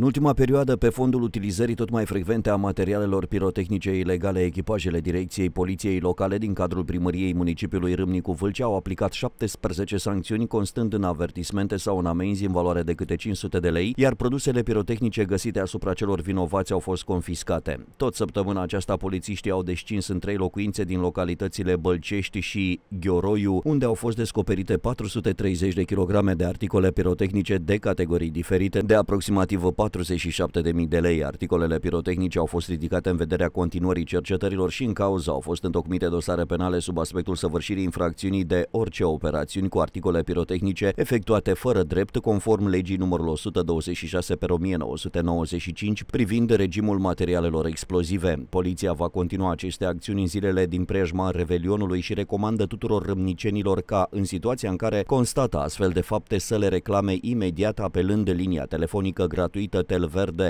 În ultima perioadă, pe fondul utilizării tot mai frecvente a materialelor pirotehnice ilegale, echipajele Direcției Poliției Locale din cadrul primăriei municipiului Râmnicu Vâlcea au aplicat 17 sancțiuni constând în avertismente sau în amenzi în valoare de câte 500 de lei, iar produsele pirotehnice găsite asupra celor vinovați au fost confiscate. Tot săptămâna aceasta, polițiștii au descins în trei locuințe din localitățile Bălcești și Gheoroiu, unde au fost descoperite 430 de kilograme de articole pirotehnice de categorii diferite, de aproximativ 4 47.000 de lei. Articolele pirotehnice au fost ridicate în vederea continuării cercetărilor și în cauză au fost întocmite dosare penale sub aspectul săvârșirii infracțiunii de orice operațiuni cu articole pirotehnice efectuate fără drept conform legii numărul 126 pe 1995 privind regimul materialelor explozive. Poliția va continua aceste acțiuni în zilele din preajma Revelionului și recomandă tuturor râmnicenilor ca, în situația în care constată astfel de fapte, să le reclame imediat apelând de linia telefonică gratuită Cătel Verde